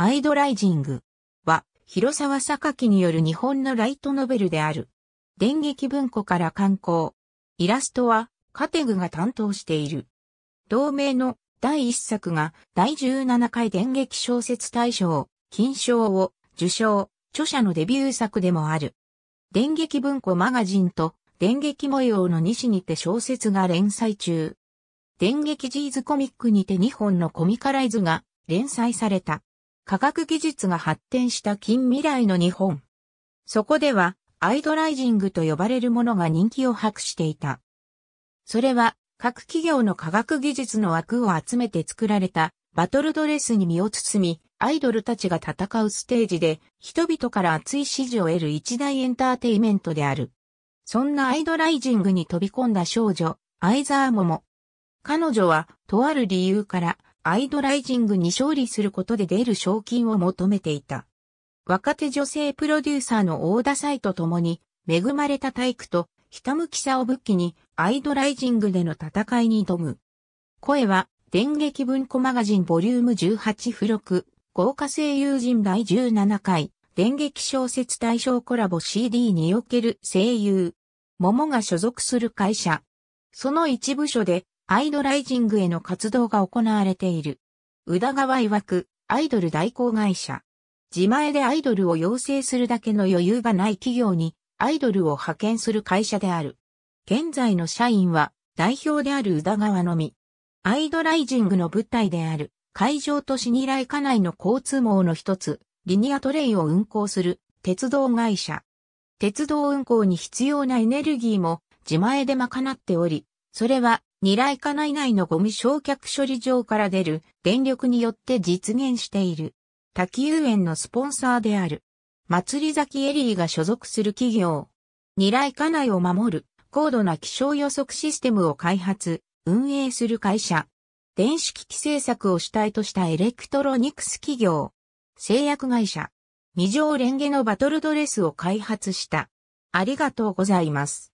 アイドライジングは、広沢榊による日本のライトノベルである。電撃文庫から刊行。イラストは、カテグが担当している。同名の第1作が第17回電撃小説大賞、金賞を受賞、著者のデビュー作でもある。電撃文庫マガジンと電撃模様の西にて小説が連載中。電撃ジーズコミックにて2本のコミカライズが連載された。科学技術が発展した近未来の日本。そこでは、アイドライジングと呼ばれるものが人気を博していた。それは、各企業の科学技術の枠を集めて作られたバトルドレスに身を包み、アイドルたちが戦うステージで、人々から熱い支持を得る一大エンターテイメントである。そんなアイドライジングに飛び込んだ少女、アイザーモモ。彼女は、とある理由から、アイドライジングに勝利することで出る賞金を求めていた。若手女性プロデューサーの大田祭と共に、恵まれた体育とひたむきさを武器に、アイドライジングでの戦いに挑む。声は、電撃文庫マガジンボリューム18付録、豪華声優陣第17回、電撃小説大賞コラボ CD における声優。桃が所属する会社。その一部署で、アイドライジングへの活動が行われている。宇田川曰く、アイドル代行会社。自前でアイドルを養成するだけの余裕がない企業に、アイドルを派遣する会社である。現在の社員は、代表である宇田川のみ。アイドライジングの舞台である、会場都市ニライカ内の交通網の一つ、リニアトレイを運行する、鉄道会社。鉄道運行に必要なエネルギーも、自前で賄っており、それは二来ナ内内のゴミ焼却処理場から出る電力によって実現している。滝遊園のスポンサーである。祭り崎エリーが所属する企業。二来化内を守る高度な気象予測システムを開発、運営する会社。電子機器製作を主体としたエレクトロニクス企業。製薬会社。二条レンゲのバトルドレスを開発した。ありがとうございます。